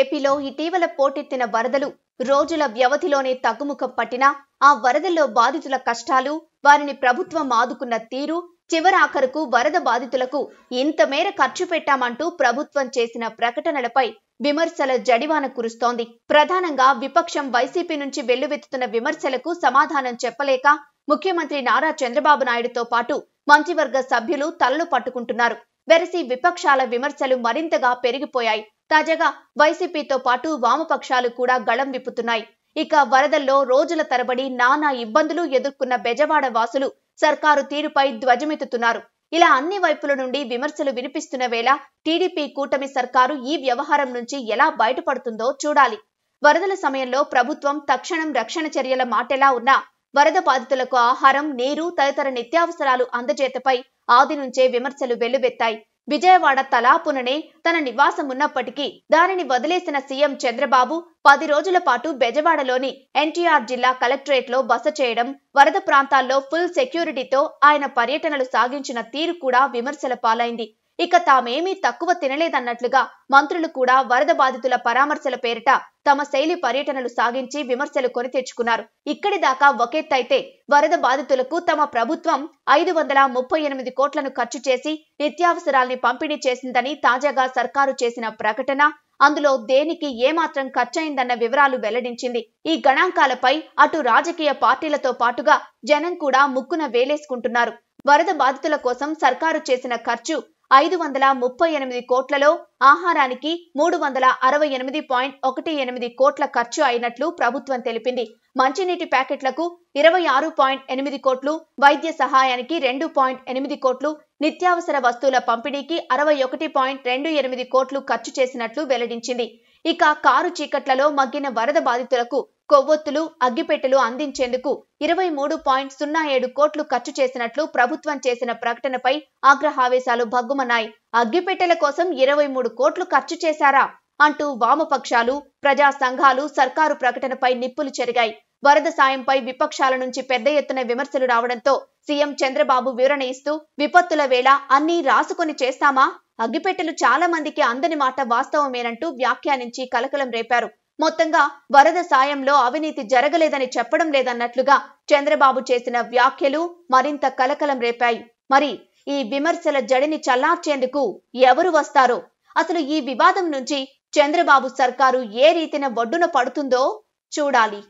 ఏపీలో ఇటీవల పోటెత్తిన వరదలు రోజుల వ్యవధిలోనే తగ్గుముఖం పట్టినా ఆ వరదల్లో బాధితుల కష్టాలు వారిని ప్రభుత్వం ఆదుకున్న తీరు చివరాఖరుకు వరద బాధితులకు ఇంత మేర ఖర్చు పెట్టామంటూ ప్రభుత్వం చేసిన ప్రకటనలపై విమర్శల జడివాన కురుస్తోంది ప్రధానంగా విపక్షం వైసీపీ నుంచి వెల్లువెత్తుతున్న విమర్శలకు సమాధానం చెప్పలేక ముఖ్యమంత్రి నారా చంద్రబాబు నాయుడుతో పాటు మంత్రివర్గ సభ్యులు తలలు పట్టుకుంటున్నారు వెరసి విపక్షాల విమర్శలు మరింతగా పెరిగిపోయాయి తాజాగా వైసీపీతో పాటు వామపక్షాలు కూడా గళం విప్పుతున్నాయి ఇక వరదల్లో రోజుల తరబడి నానా ఇబ్బందులు ఎదుర్కొన్న బెజవాడ వాసులు సర్కారు తీరుపై ధ్వజమెత్తుతున్నారు ఇలా అన్ని వైపుల నుండి విమర్శలు వినిపిస్తున్న వేళ టీడీపీ కూటమి సర్కారు ఈ వ్యవహారం నుంచి ఎలా బయటపడుతుందో చూడాలి వరదల సమయంలో ప్రభుత్వం తక్షణం రక్షణ చర్యల మాటెలా ఉన్నా వరద బాధితులకు ఆహారం నీరు తదితర నిత్యావసరాలు అందజేతపై ఆది నుంచే విమర్శలు వెల్లువెత్తాయి విజయవాడ తలాపుననే తన నివాసమున్నప్పటికీ దానిని వదిలేసిన సీఎం చంద్రబాబు పది రోజుల పాటు బెజవాడలోని ఎన్టీఆర్ జిల్లా కలెక్టరేట్ లో బస చేయడం వరద ప్రాంతాల్లో ఫుల్ సెక్యూరిటీతో ఆయన పర్యటనలు సాగించిన తీరు కూడా విమర్శల పాలైంది ఇక తామేమీ తక్కువ తినలేదన్నట్లుగా మంత్రులు కూడా వరద బాధితుల పరామర్శల పేరిట తమ శైలి పర్యటనలు సాగించి విమర్శలు కొని తెచ్చుకున్నారు ఇక్కడి దాకా ఒకెత్తైతే వరద బాధితులకు తమ ప్రభుత్వం ఐదు వందల ముప్పై ఎనిమిది కోట్లను ఖర్చు చేసి నిత్యావసరాల్ని పంపిణీ చేసిందని తాజాగా సర్కారు చేసిన ప్రకటన అందులో దేనికి ఏమాత్రం ఖర్చయిందన్న వివరాలు వెల్లడించింది ఈ గణాంకాలపై అటు రాజకీయ పార్టీలతో పాటుగా జనం కూడా ముక్కున వేలేసుకుంటున్నారు వరద బాధితుల కోసం సర్కారు చేసిన ఖర్చు ఐదు వందల ముప్పై ఎనిమిది కోట్లలో ఆహారానికి మూడు వందల అరవై ఎనిమిది పాయింట్ ఒకటి ఎనిమిది కోట్ల ఖర్చు అయినట్లు ప్రభుత్వం తెలిపింది మంచినీటి ప్యాకెట్లకు ఇరవై ఆరు పాయింట్ ఎనిమిది కోట్లు వైద్య సహాయానికి రెండు పాయింట్ ఎనిమిది కోట్లు నిత్యావసర వస్తువుల పంపిణీకి అరవై ఒకటి పాయింట్ రెండు ఎనిమిది కోట్లు ఖర్చు చేసినట్లు వెల్లడించింది ఇక కారు చీకట్లలో మగ్గిన వరద బాధితులకు కొవ్వొత్తులు అగ్గిపెట్టెలు అందించేందుకు ఇరవై మూడు పాయింట్ సున్నా ఏడు కోట్లు ఖర్చు చేసినట్లు ప్రభుత్వం చేసిన ప్రకటనపై ఆగ్రహావేశాలు భగ్గుమన్నాయి అగ్గిపెట్టెల కోసం ఇరవై మూడు కోట్లు ఖర్చు చేశారా అంటూ వామపక్షాలు ప్రజా సంఘాలు సర్కారు ప్రకటనపై నిప్పులు చెరిగాయి వరద సాయంపై విపక్షాల నుంచి పెద్ద ఎత్తున విమర్శలు రావడంతో సీఎం చంద్రబాబు వివరణ ఇస్తూ విపత్తుల వేళ అన్నీ రాసుకొని చేస్తామా అగ్గిపెట్టెలు చాలా మందికి అందని మాట వాస్తవమేనంటూ వ్యాఖ్యానించి కలకలం రేపారు మొత్తంగా వరద సాయంలో అవినీతి జరగలేదని చెప్పడం లేదన్నట్లుగా చంద్రబాబు చేసిన వ్యాఖ్యలు మరింత కలకలం రేపాయి మరి ఈ విమర్శల జడిని చల్లార్చేందుకు ఎవరు వస్తారో అసలు ఈ వివాదం నుంచి చంద్రబాబు సర్కారు ఏ రీతిన ఒడ్డున పడుతుందో చూడాలి